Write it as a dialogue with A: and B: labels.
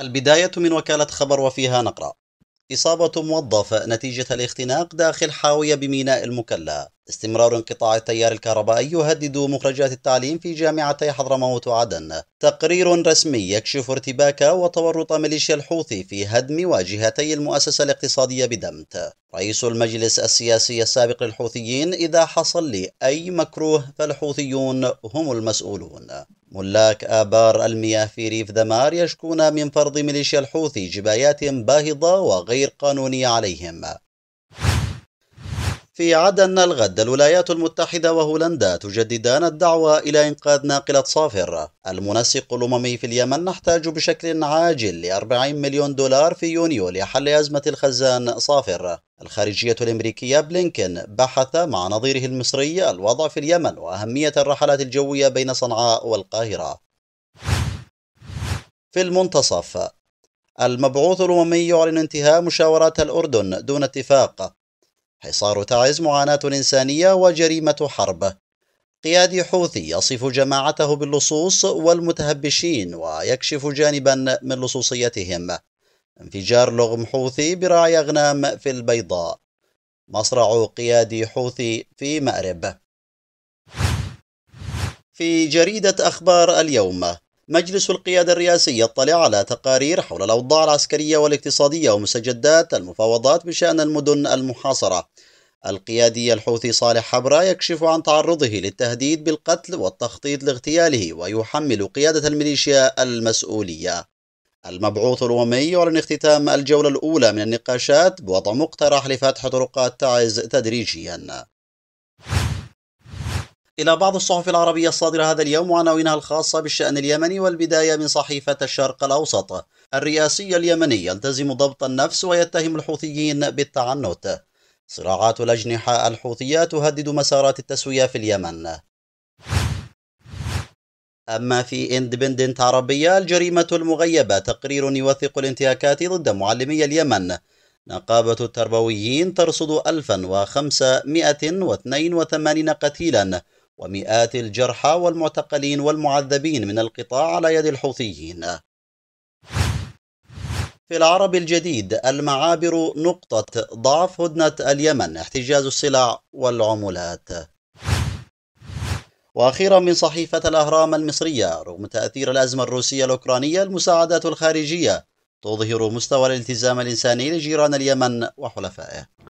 A: البداية من وكالة خبر وفيها نقرأ إصابة موظف نتيجة الاختناق داخل حاوية بميناء المكلا استمرار انقطاع التيار الكهربائي يهدد مخرجات التعليم في جامعتي حضرموت وعدن تقرير رسمي يكشف ارتباك وتورط ميليشيا الحوثي في هدم واجهتي المؤسسة الاقتصادية بدمت رئيس المجلس السياسي السابق للحوثيين إذا حصل لي أي مكروه فالحوثيون هم المسؤولون ملاك آبار المياه في ريف دمار يشكون من فرض ميليشيا الحوثي جبايات باهظة وغير قانونية عليهم في عدن الغد الولايات المتحدة وهولندا تجددان الدعوة إلى إنقاذ ناقلة صافر المنسق الأممي في اليمن نحتاج بشكل عاجل ل 40 مليون دولار في يونيو لحل أزمة الخزان صافر الخارجية الأمريكية بلينكن بحث مع نظيره المصري الوضع في اليمن وأهمية الرحلات الجوية بين صنعاء والقاهرة في المنتصف المبعوث الأممي يعلن انتهاء مشاورات الأردن دون اتفاق حصار تعز معاناة إنسانية وجريمة حرب قيادي حوثي يصف جماعته باللصوص والمتهبشين ويكشف جانبا من لصوصيتهم انفجار لغم حوثي برعي أغنام في البيضاء مصرع قيادي حوثي في مأرب في جريدة أخبار اليوم مجلس القيادة الرئاسي يطلع على تقارير حول الأوضاع العسكرية والاقتصادية ومستجدات المفاوضات بشأن المدن المحاصرة القيادي الحوثي صالح حبرة يكشف عن تعرضه للتهديد بالقتل والتخطيط لاغتياله ويحمل قيادة الميليشيا المسؤولية المبعوث الأممي يعلن اختتام الجولة الأولى من النقاشات بوضع مقترح لفتح طرقات تعز تدريجيا إلى بعض الصحف العربية الصادرة هذا اليوم وعناوينها الخاصة بالشأن اليمني والبداية من صحيفة الشرق الأوسط الرئاسي اليمني يلتزم ضبط النفس ويتهم الحوثيين بالتعنت صراعات الأجنحة الحوثية تهدد مسارات التسوية في اليمن أما في إندبندنت عربية الجريمة المغيبة تقرير يوثق الانتهاكات ضد معلمي اليمن نقابة التربويين ترصد 1582 قتيلاً ومئات الجرحى والمعتقلين والمعذبين من القطاع على يد الحوثيين في العرب الجديد المعابر نقطة ضعف هدنة اليمن احتجاز السلع والعملات. وأخيرا من صحيفة الأهرام المصرية رغم تأثير الأزمة الروسية الأوكرانية المساعدات الخارجية تظهر مستوى الالتزام الإنساني لجيران اليمن وحلفائه